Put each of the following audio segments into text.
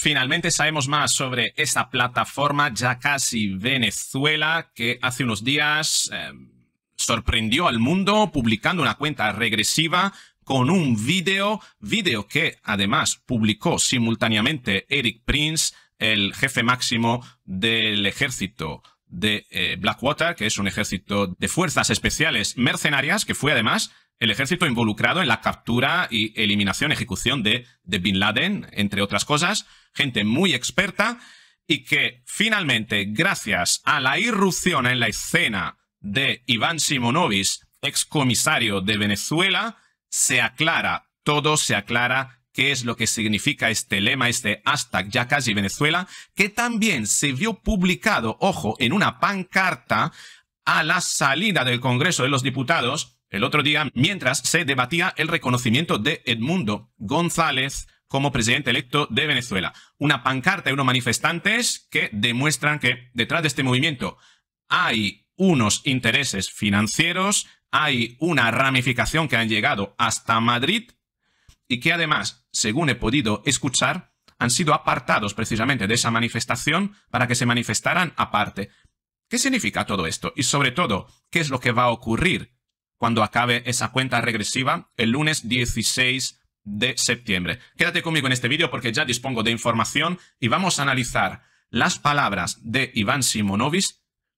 Finalmente sabemos más sobre esta plataforma, ya casi Venezuela, que hace unos días em, sorprendió al mundo publicando una cuenta regresiva con un vídeo, vídeo que además publicó simultáneamente Eric Prince, el jefe máximo del ejército de eh, Blackwater, que es un ejército de fuerzas especiales mercenarias, que fue además el ejército involucrado en la captura y eliminación, ejecución de, de Bin Laden, entre otras cosas, gente muy experta y que finalmente, gracias a la irrupción en la escena de Iván Simonovic, excomisario de Venezuela, se aclara, todo se aclara qué es lo que significa este lema, este hashtag ya casi Venezuela, que también se vio publicado, ojo, en una pancarta a la salida del Congreso de los Diputados el otro día mientras se debatía el reconocimiento de Edmundo González como presidente electo de Venezuela. Una pancarta de unos manifestantes que demuestran que detrás de este movimiento hay unos intereses financieros, hay una ramificación que han llegado hasta Madrid y que además, según he podido escuchar, han sido apartados precisamente de esa manifestación para que se manifestaran aparte. ¿Qué significa todo esto? Y sobre todo, ¿qué es lo que va a ocurrir cuando acabe esa cuenta regresiva el lunes 16 de septiembre. Quédate conmigo en este vídeo porque ya dispongo de información y vamos a analizar las palabras de Iván Simonovic,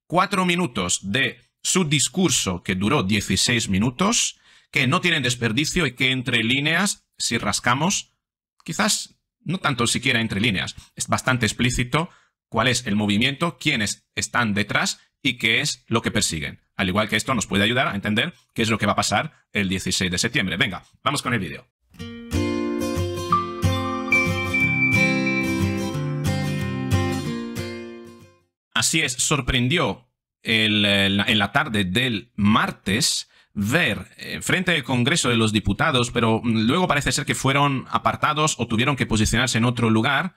cuatro minutos de su discurso que duró 16 minutos, que no tienen desperdicio y que entre líneas, si rascamos, quizás no tanto siquiera entre líneas, es bastante explícito cuál es el movimiento, quiénes están detrás y qué es lo que persiguen. Al igual que esto nos puede ayudar a entender qué es lo que va a pasar el 16 de septiembre. Venga, vamos con el vídeo. Así es, sorprendió en la tarde del martes ver eh, frente al Congreso de los Diputados, pero mm, luego parece ser que fueron apartados o tuvieron que posicionarse en otro lugar,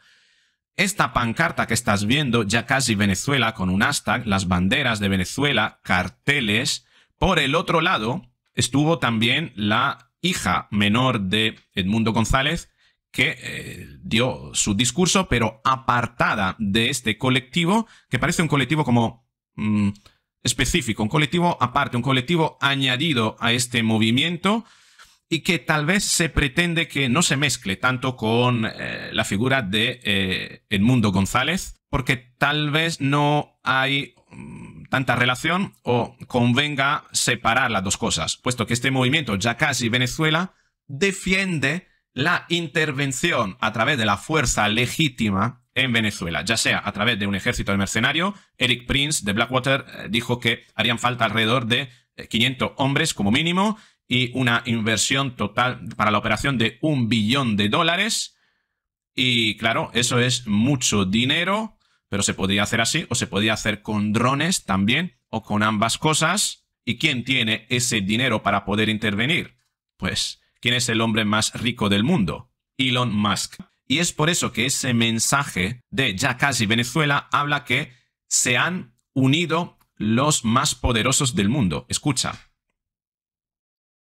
esta pancarta que estás viendo, ya casi Venezuela, con un hashtag, las banderas de Venezuela, carteles. Por el otro lado, estuvo también la hija menor de Edmundo González, que eh, dio su discurso, pero apartada de este colectivo, que parece un colectivo como mm, específico, un colectivo aparte, un colectivo añadido a este movimiento, y que tal vez se pretende que no se mezcle tanto con eh, la figura de eh, Edmundo González, porque tal vez no hay mm, tanta relación o convenga separar las dos cosas, puesto que este movimiento, ya casi Venezuela, defiende la intervención a través de la fuerza legítima en Venezuela, ya sea a través de un ejército de mercenario. Eric Prince de Blackwater eh, dijo que harían falta alrededor de 500 hombres como mínimo y una inversión total para la operación de un billón de dólares. Y claro, eso es mucho dinero, pero se podría hacer así o se podría hacer con drones también o con ambas cosas. ¿Y quién tiene ese dinero para poder intervenir? Pues, ¿quién es el hombre más rico del mundo? Elon Musk. Y es por eso que ese mensaje de ya casi Venezuela habla que se han unido los más poderosos del mundo. Escucha,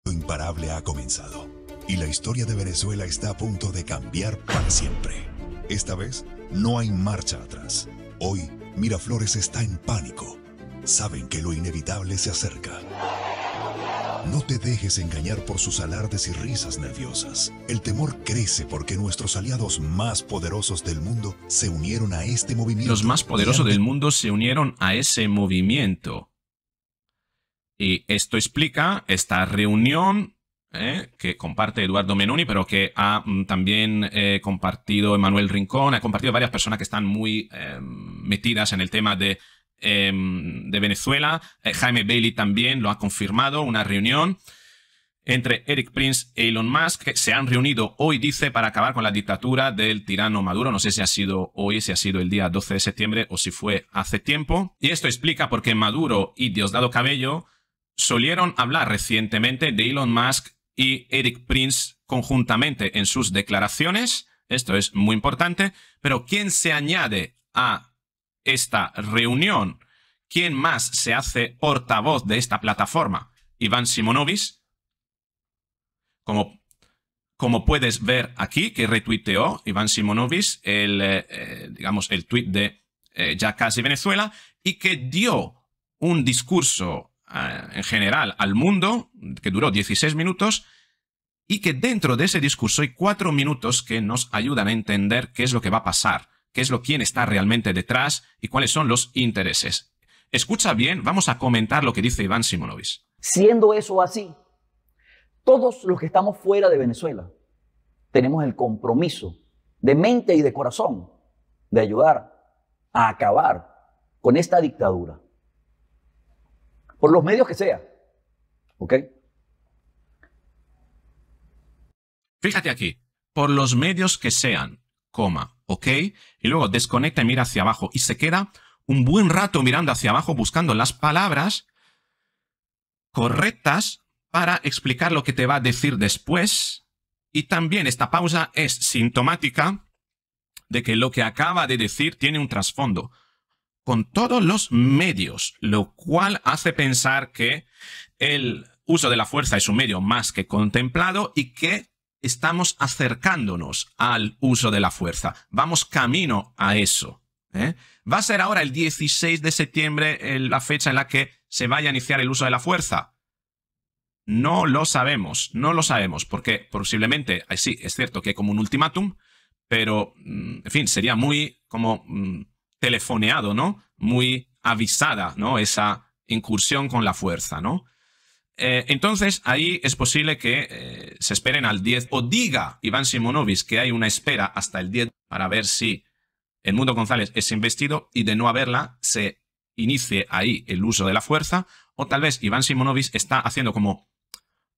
lo imparable ha comenzado y la historia de Venezuela está a punto de cambiar para siempre. Esta vez no hay marcha atrás. Hoy Miraflores está en pánico. Saben que lo inevitable se acerca. No te dejes engañar por sus alardes y risas nerviosas. El temor crece porque nuestros aliados más poderosos del mundo se unieron a este movimiento. Los más poderosos del mundo se unieron a ese movimiento y esto explica esta reunión eh, que comparte Eduardo Menoni, pero que ha mm, también eh, compartido Emanuel Rincón, ha compartido varias personas que están muy em, metidas en el tema de, em, de Venezuela. Eh, Jaime Bailey también lo ha confirmado, una reunión entre Eric Prince e Elon Musk, que se han reunido hoy, dice, para acabar con la dictadura del tirano Maduro. No sé si ha sido hoy, si ha sido el día 12 de septiembre o si fue hace tiempo. Y esto explica por qué Maduro y Diosdado Cabello solieron hablar recientemente de Elon Musk y Eric Prince conjuntamente en sus declaraciones, esto es muy importante, pero ¿quién se añade a esta reunión? ¿Quién más se hace portavoz de esta plataforma? Iván Simonovis, como, como puedes ver aquí, que retuiteó Iván Simonovis el, eh, eh, el tweet de eh, ya casi Venezuela y que dio un discurso eh, en general al mundo, que duró 16 minutos, y que dentro de ese discurso hay cuatro minutos que nos ayudan a entender qué es lo que va a pasar, qué es lo quién está realmente detrás y cuáles son los intereses. Escucha bien, vamos a comentar lo que dice Iván Simonovic. Siendo eso así, todos los que estamos fuera de Venezuela tenemos el compromiso de mente y de corazón de ayudar a acabar con esta dictadura por los medios que sea. ¿Ok? Fíjate aquí, por los medios que sean, coma, ¿ok? Y luego desconecta y mira hacia abajo y se queda un buen rato mirando hacia abajo buscando las palabras correctas para explicar lo que te va a decir después. Y también esta pausa es sintomática de que lo que acaba de decir tiene un trasfondo con todos los medios, lo cual hace pensar que el uso de la fuerza es un medio más que contemplado y que estamos acercándonos al uso de la fuerza. Vamos camino a eso. ¿eh? Va a ser ahora el 16 de septiembre eh, la fecha en la que se vaya a iniciar el uso de la fuerza. No lo sabemos, no lo sabemos, porque posiblemente, eh, sí, es cierto que hay como un ultimátum, pero, mm, en fin, sería muy como mm, telefoneado, ¿no? Muy avisada, ¿no? Esa incursión con la fuerza, ¿no? Eh, entonces, ahí es posible que eh, se esperen al 10 o diga Iván Simonovic que hay una espera hasta el 10 para ver si el mundo González es investido y de no haberla se inicie ahí el uso de la fuerza o tal vez Iván Simonovic está haciendo como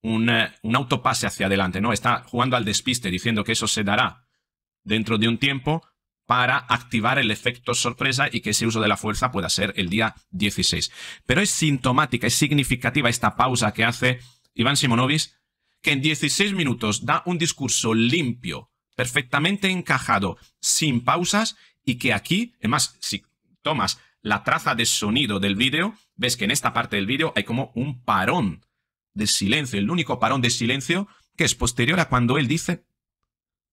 un, eh, un autopase hacia adelante, ¿no? Está jugando al despiste diciendo que eso se dará dentro de un tiempo para activar el efecto sorpresa y que ese uso de la fuerza pueda ser el día 16. Pero es sintomática, es significativa esta pausa que hace Iván Simonovic, que en 16 minutos da un discurso limpio, perfectamente encajado, sin pausas, y que aquí, además, si tomas la traza de sonido del vídeo, ves que en esta parte del vídeo hay como un parón de silencio, el único parón de silencio que es posterior a cuando él dice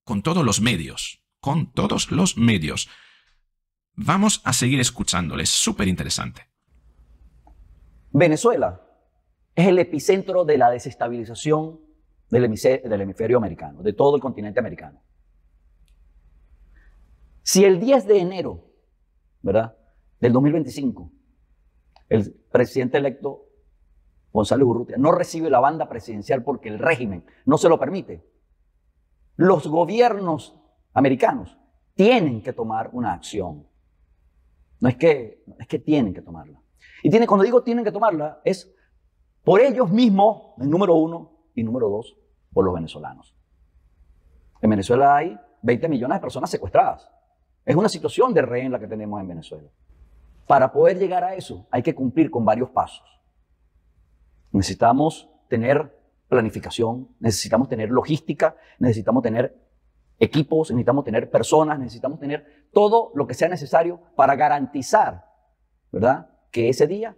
con todos los medios con todos los medios. Vamos a seguir escuchándoles, súper interesante. Venezuela es el epicentro de la desestabilización del hemisferio, americano, de todo el continente americano. Si el 10 de enero, ¿verdad? Del 2025, el presidente electo Gonzalo Urrutia no recibe la banda presidencial porque el régimen no se lo permite. Los gobiernos americanos tienen que tomar una acción. No es que, es que tienen que tomarla. Y tiene, cuando digo tienen que tomarla, es por ellos mismos, número uno, y número dos, por los venezolanos. En Venezuela hay 20 millones de personas secuestradas. Es una situación de rehén la que tenemos en Venezuela. Para poder llegar a eso hay que cumplir con varios pasos. Necesitamos tener planificación, necesitamos tener logística, necesitamos tener equipos, necesitamos tener personas, necesitamos tener todo lo que sea necesario para garantizar, ¿verdad? Que ese día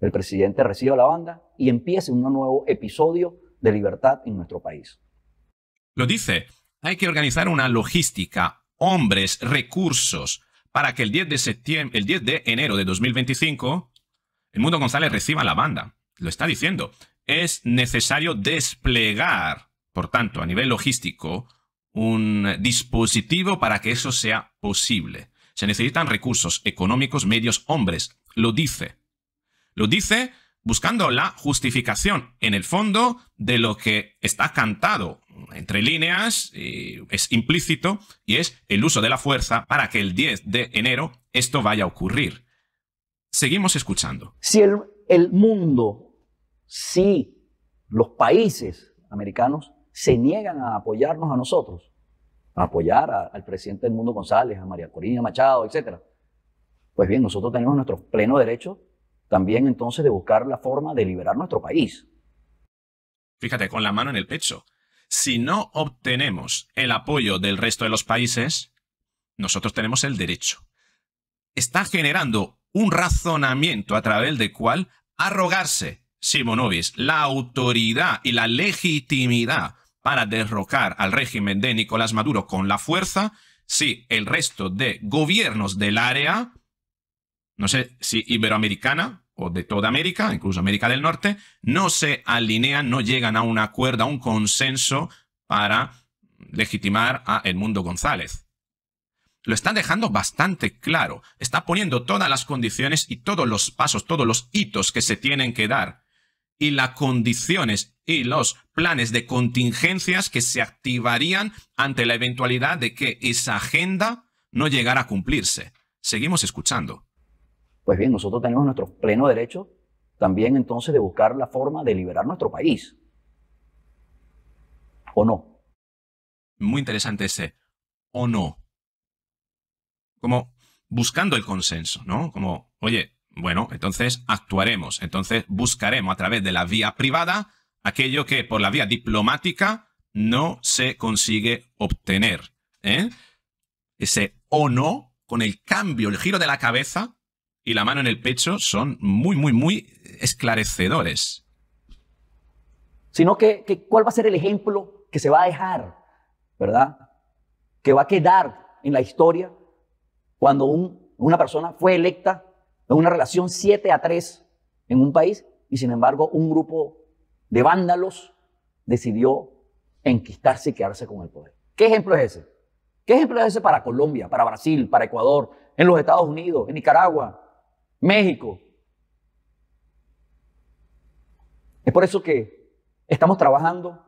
el presidente reciba la banda y empiece un nuevo episodio de libertad en nuestro país. Lo dice, hay que organizar una logística, hombres, recursos, para que el 10 de, septiembre, el 10 de enero de 2025 el Mundo González reciba la banda. Lo está diciendo. Es necesario desplegar, por tanto, a nivel logístico, un eh, dispositivo para que eso sea posible. Se necesitan recursos económicos, medios, hombres. Lo dice. Lo dice buscando la justificación en el fondo de lo que está cantado entre líneas, es implícito, y es el uso de la fuerza para que el 10 de enero esto vaya a ocurrir. Seguimos escuchando. Si el, el mundo, si los países americanos se niegan a apoyarnos a nosotros, a apoyar al presidente del mundo González, a María Corina Machado, etc. Pues bien, nosotros tenemos nuestro pleno derecho también entonces de buscar la forma de liberar nuestro país. Fíjate, con la mano en el pecho. Si no obtenemos el apoyo del resto de los países, nosotros tenemos el derecho. Está generando un razonamiento a través del cual arrogarse Simonovis, la autoridad y la legitimidad para derrocar al régimen de Nicolás Maduro con la fuerza si el resto de gobiernos del área, no sé si iberoamericana o de toda América, incluso América del Norte, no se alinean, no llegan a un acuerdo, a un consenso para legitimar a mundo González. Lo están dejando bastante claro, está poniendo todas las condiciones y todos los pasos, todos los hitos que se tienen que dar y las condiciones y los planes de contingencias que se activarían ante la eventualidad de que esa agenda no llegara a cumplirse. Seguimos escuchando. Pues bien, nosotros tenemos nuestro pleno derecho también entonces de buscar la forma de liberar nuestro país. ¿O no? Muy interesante ese o no. Como buscando el consenso, ¿no? Como, oye, bueno, entonces actuaremos, entonces buscaremos a través de la vía privada aquello que por la vía diplomática no se consigue obtener. ¿eh? Ese o no, con el cambio, el giro de la cabeza y la mano en el pecho, son muy, muy, muy esclarecedores. Sino que, cuál va a ser el ejemplo que se va a dejar, ¿verdad? Que va a quedar en la historia cuando una persona fue electa en una relación 7 a 3 en un país y sin embargo un grupo de vándalos, decidió enquistarse y quedarse con el poder. ¿Qué ejemplo es ese? ¿Qué ejemplo es ese para Colombia, para Brasil, para Ecuador, en los Estados Unidos, en Nicaragua, México? Es por eso que estamos trabajando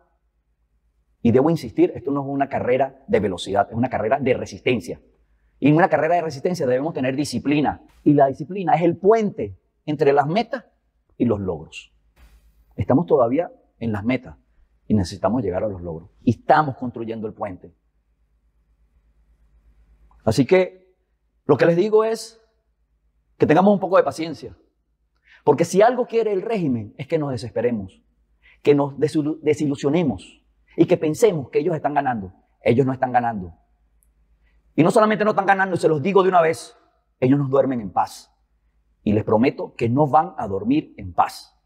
y debo insistir, esto no es una carrera de velocidad, es una carrera de resistencia. Y en una carrera de resistencia debemos tener disciplina. Y la disciplina es el puente entre las metas y los logros. Estamos todavía en las metas y necesitamos llegar a los logros. Y estamos construyendo el puente. Así que lo que les digo es que tengamos un poco de paciencia. Porque si algo quiere el régimen es que nos desesperemos, que nos desilusionemos y que pensemos que ellos están ganando. Ellos no están ganando. Y no solamente no están ganando, se los digo de una vez, ellos nos duermen en paz. Y les prometo que no van a dormir en paz.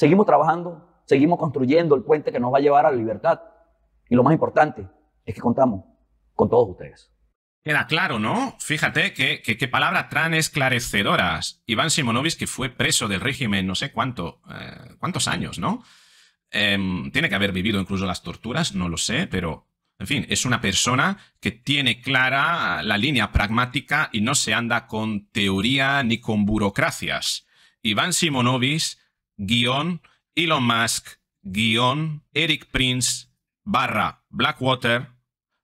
Seguimos trabajando, seguimos construyendo el puente que nos va a llevar a la libertad. Y lo más importante es que contamos con todos ustedes. Queda claro, ¿no? Fíjate qué que, que, palabra tan esclarecedoras. Iván Simonovic, que fue preso del régimen no sé cuánto, eh, cuántos años, ¿no? Em, tiene que haber vivido incluso las torturas, no lo sé, pero en fin, es una persona que tiene clara la línea pragmática y no se anda con teoría ni con burocracias. Iván Simonovic guión Elon Musk, guión Eric Prince, barra Blackwater,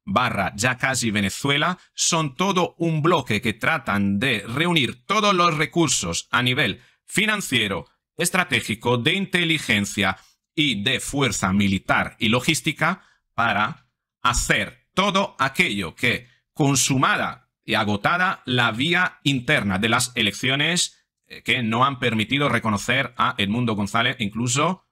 barra ya casi Venezuela, son todo un bloque que tratan de reunir todos los recursos a nivel financiero, estratégico, de inteligencia y de fuerza militar y logística para hacer todo aquello que, consumada y agotada la vía interna de las elecciones, eh, que no han permitido reconocer a Edmundo González, incluso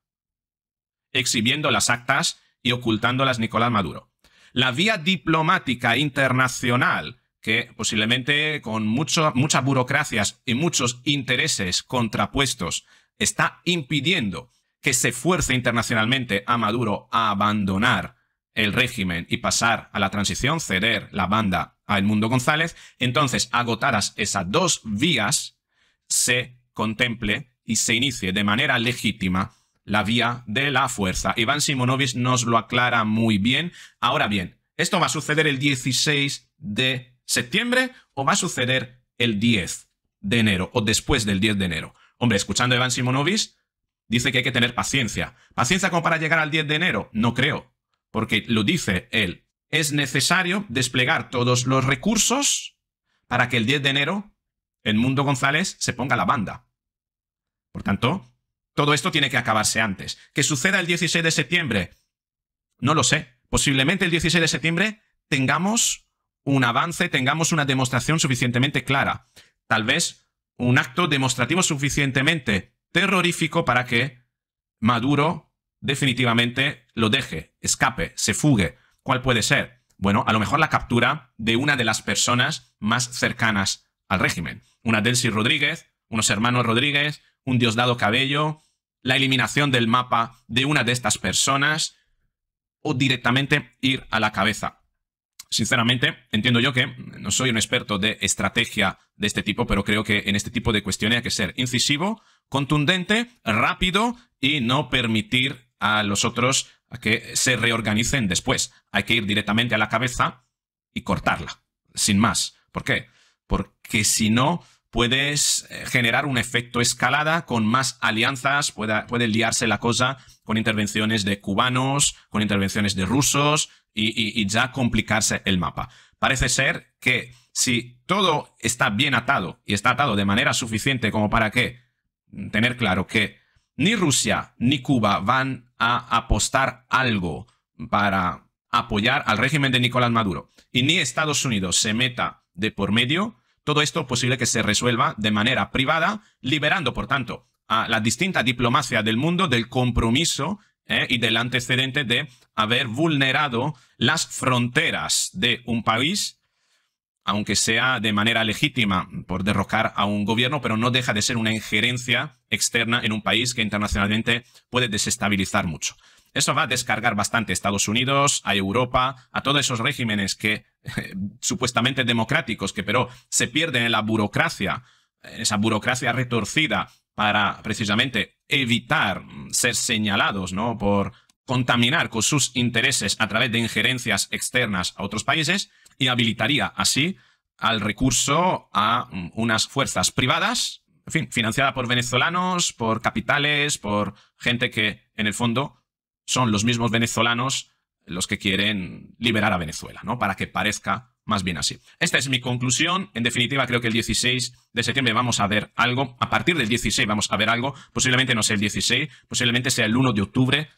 exhibiendo las actas y ocultándolas Nicolás Maduro. La vía diplomática internacional, que posiblemente con muchas burocracias y muchos intereses contrapuestos está impidiendo que se fuerce internacionalmente a Maduro a abandonar el régimen y pasar a la transición, ceder la banda a Edmundo González, entonces agotadas esas dos vías, se contemple y se inicie de manera legítima la vía de la fuerza. Iván Simonovic nos lo aclara muy bien. Ahora bien, ¿esto va a suceder el 16 de septiembre o va a suceder el 10 de enero o después del 10 de enero? Hombre, escuchando a Iván Simonovic, dice que hay que tener paciencia. ¿Paciencia como para llegar al 10 de enero? No creo, porque lo dice él. Es necesario desplegar todos los recursos para que el 10 de enero el Mundo González se ponga la banda. Por tanto, todo esto tiene que acabarse antes. ¿Que suceda el 16 de septiembre? No lo sé. Posiblemente el 16 de septiembre tengamos un avance, tengamos una demostración suficientemente clara. Tal vez un acto demostrativo suficientemente terrorífico para que Maduro definitivamente lo deje, escape, se fugue. ¿Cuál puede ser? Bueno, a lo mejor la captura de una de las personas más cercanas al régimen. Una Delcy Rodríguez, unos hermanos Rodríguez, un Diosdado Cabello, la eliminación del mapa de una de estas personas o directamente ir a la cabeza. Sinceramente, entiendo yo que no soy un experto de estrategia de este tipo, pero creo que en este tipo de cuestiones hay que ser incisivo, contundente, rápido y no permitir a los otros que se reorganicen después. Hay que ir directamente a la cabeza y cortarla, sin más. ¿Por qué? porque si no, puedes eh, generar un efecto escalada con más alianzas, puede, puede liarse la cosa con intervenciones de cubanos, con intervenciones de rusos y, y ya complicarse el mapa. Parece ser que si todo está bien atado y está atado de manera suficiente como para que mm, tener claro que ni Rusia ni Cuba van a apostar algo para apoyar al régimen de Nicolás Maduro y ni Estados Unidos se meta de por medio, todo esto posible que se resuelva de manera privada, liberando, por tanto, a la distinta diplomacia del mundo del compromiso eh, y del antecedente de haber vulnerado las fronteras de un país, aunque sea de manera legítima por derrocar a un gobierno, pero no deja de ser una injerencia externa en un país que internacionalmente puede desestabilizar mucho. Eso va a descargar bastante a Estados Unidos, a Europa, a todos esos regímenes que supuestamente democráticos, que pero se pierden en la burocracia, en esa burocracia retorcida para precisamente evitar ser señalados ¿no? por contaminar con sus intereses a través de injerencias externas a otros países y habilitaría así al recurso a mm, unas fuerzas privadas, en fin, financiada por venezolanos, por capitales, por gente que en el fondo son los mismos venezolanos los que quieren liberar a Venezuela, ¿no? Para que parezca más bien así. Esta es mi conclusión. En definitiva, creo que el 16 de septiembre vamos a ver algo. A partir del 16 vamos a ver algo. Posiblemente no sea el 16, posiblemente sea el 1 de octubre.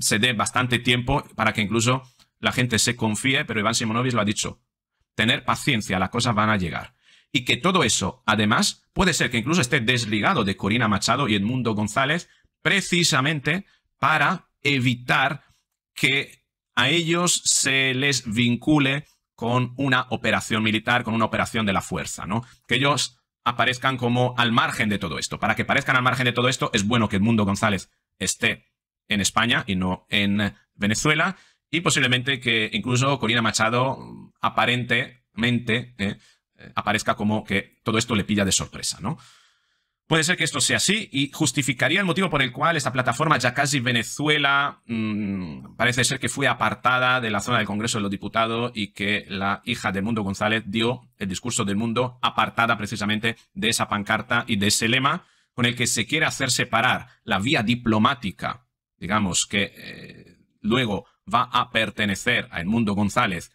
Se dé bastante tiempo para que incluso la gente se confíe, pero Iván Simonovic lo ha dicho. Tener paciencia, las cosas van a llegar. Y que todo eso, además, puede ser que incluso esté desligado de Corina Machado y Edmundo González, precisamente para evitar que a ellos se les vincule con una operación militar, con una operación de la fuerza, ¿no? Que ellos aparezcan como al margen de todo esto. Para que parezcan al margen de todo esto, es bueno que Edmundo González esté en España y no en Venezuela, y posiblemente que incluso Corina Machado aparentemente eh, eh, aparezca como que todo esto le pilla de sorpresa, ¿no? Puede ser que esto sea así y justificaría el motivo por el cual esta plataforma ya casi Venezuela mm, parece ser que fue apartada de la zona del Congreso de los Diputados y que la hija del Mundo González dio el discurso del mundo apartada precisamente de esa pancarta y de ese lema con el que se quiere hacer separar la vía diplomática, digamos, que eh, luego va a pertenecer a Mundo González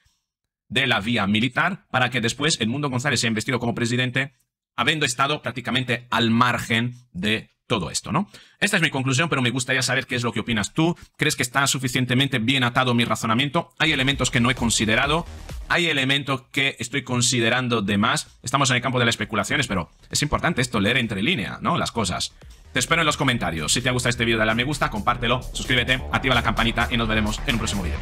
de la vía militar para que después el Mundo González sea investido como presidente habiendo estado prácticamente al margen de todo esto, ¿no? Esta es mi conclusión, pero me gustaría saber qué es lo que opinas tú. ¿Crees que está suficientemente bien atado mi razonamiento? Hay elementos que no he considerado, hay elementos que estoy considerando de más. Estamos en el campo de las especulaciones, pero es importante esto, leer entre línea, ¿no? Las cosas. Te espero en los comentarios. Si te ha gustado este vídeo, dale a me gusta, compártelo, suscríbete, activa la campanita y nos veremos en un próximo vídeo.